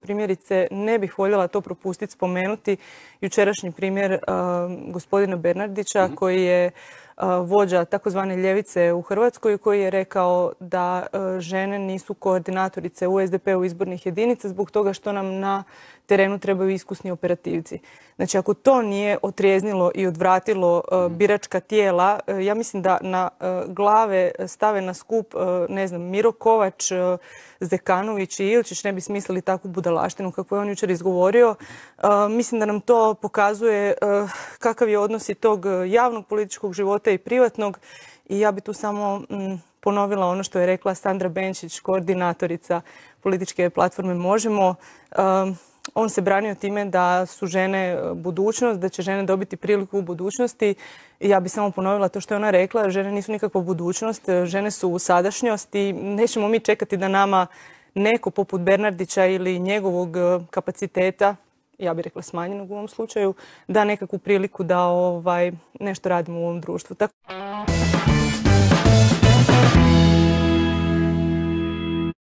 Primjerice, ne bih voljela to propustiti spomenuti jučerašnji primjer ehm, gospodina Bernardića mhm. koji je vođa takozvane ljevice u Hrvatskoj koji je rekao da e, žene nisu koordinatorice u SDP-u izbornih jedinica zbog toga što nam na terenu trebaju iskusni operativci. Znači ako to nije otrijeznilo i odvratilo e, mm. biračka tijela, e, ja mislim da na glave stave na skup, ne znam, Miro Kovač, Zekanović i Ilčić ne bi smislili takvu budalaštinu kako je on jučer izgovorio. Mislim da nam to pokazuje kakav je odnos i tog javnog političkog života i privatnog i ja bi tu samo mm, ponovila ono što je rekla Sandra Benčić, koordinatorica političke platforme Možemo. on se branio time da su žene e, budućnost, da će žene dobiti priliku u budućnosti. Ja bi samo ponovila to što je ona rekla, žene nisu nikakva budućnost, e, žene su u sadašnjosti. Nećemo mi čekati da nama neko poput Bernardića ili njegovog e, kapaciteta ja bih rekla smanjenog u ovom slučaju, da nekakvu priliku da ovaj, nešto radimo u ovom društvu. Tako...